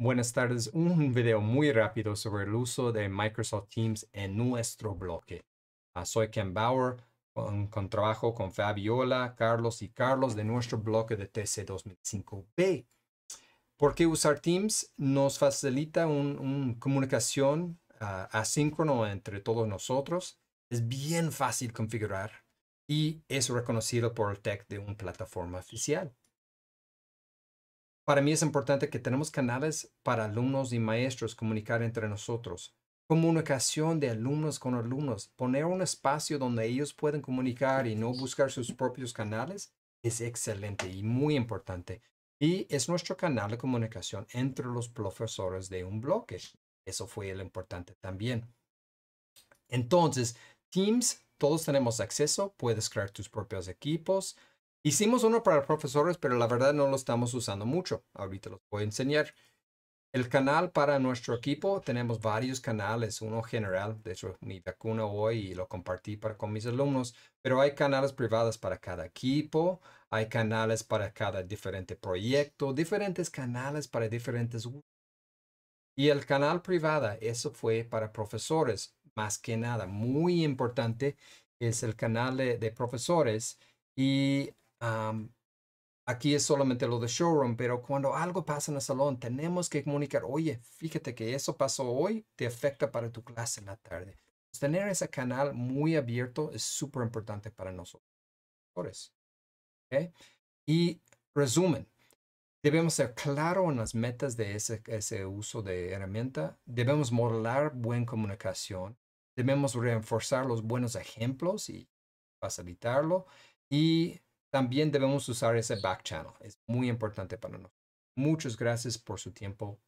Buenas tardes, un video muy rápido sobre el uso de Microsoft Teams en nuestro bloque. Ah, soy Ken Bauer, con, trabajo con Fabiola, Carlos y Carlos de nuestro bloque de TC 2005B. ¿Por qué usar Teams? Nos facilita una comunicación ah, asíncrona entre todos nosotros. Es bien fácil configurar y es reconocido por el tech de una plataforma oficial. Para mí es importante que tenemos canales para alumnos y maestros comunicar entre nosotros. Comunicación de alumnos con alumnos, poner un espacio donde ellos pueden comunicar y no buscar sus propios canales es excelente y muy importante. Y es nuestro canal de comunicación entre los profesores de un bloque. Eso fue lo importante también. Entonces, Teams, todos tenemos acceso, puedes crear tus propios equipos, Hicimos uno para profesores, pero la verdad no lo estamos usando mucho. Ahorita los voy a enseñar. El canal para nuestro equipo, tenemos varios canales, uno general, de hecho mi vacuna hoy y lo compartí para, con mis alumnos, pero hay canales privados para cada equipo, hay canales para cada diferente proyecto, diferentes canales para diferentes... Y el canal privada, eso fue para profesores, más que nada, muy importante, es el canal de, de profesores y aquí es solamente lo de showroom, pero cuando algo pasa en el salón, tenemos que comunicar, oye, fíjate que eso pasó hoy, te afecta para tu clase en la tarde. Pues, tener ese canal muy abierto es súper importante para nosotros. ¿eh? Y resumen, debemos ser claros en las metas de ese, ese uso de herramienta, debemos modelar buena comunicación, debemos reforzar los buenos ejemplos y facilitarlo y también debemos usar ese back channel. Es muy importante para nosotros. Muchas gracias por su tiempo.